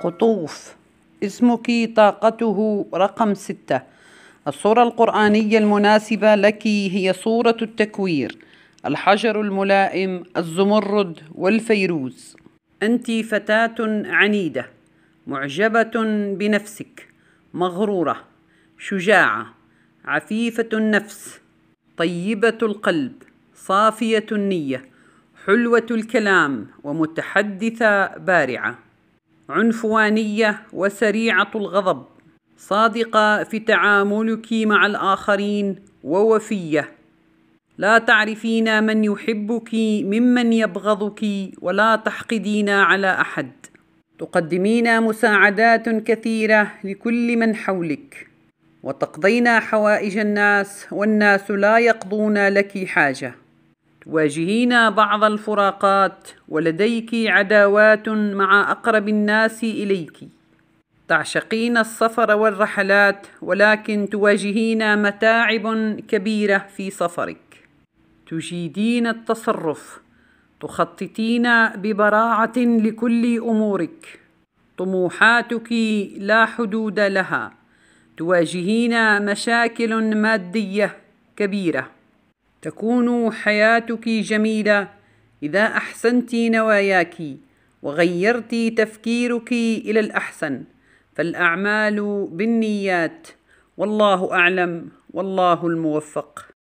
قطوف اسمك طاقته رقم ستة الصورة القرآنية المناسبة لك هي صورة التكوير الحجر الملائم الزمرد والفيروز أنت فتاة عنيدة معجبة بنفسك مغرورة شجاعة عفيفة النفس طيبة القلب صافية النية حلوة الكلام ومتحدثة بارعة عنفوانية وسريعة الغضب صادقة في تعاملك مع الآخرين ووفية لا تعرفين من يحبك ممن يبغضك ولا تحقدين على أحد تقدمين مساعدات كثيرة لكل من حولك وتقضين حوائج الناس والناس لا يقضون لك حاجه تواجهين بعض الفراقات ولديك عداوات مع أقرب الناس إليك تعشقين السفر والرحلات ولكن تواجهين متاعب كبيرة في سفرك تجيدين التصرف تخططين ببراعة لكل أمورك طموحاتك لا حدود لها تواجهين مشاكل مادية كبيرة تكون حياتك جميله اذا احسنت نواياك وغيرت تفكيرك الى الاحسن فالاعمال بالنيات والله اعلم والله الموفق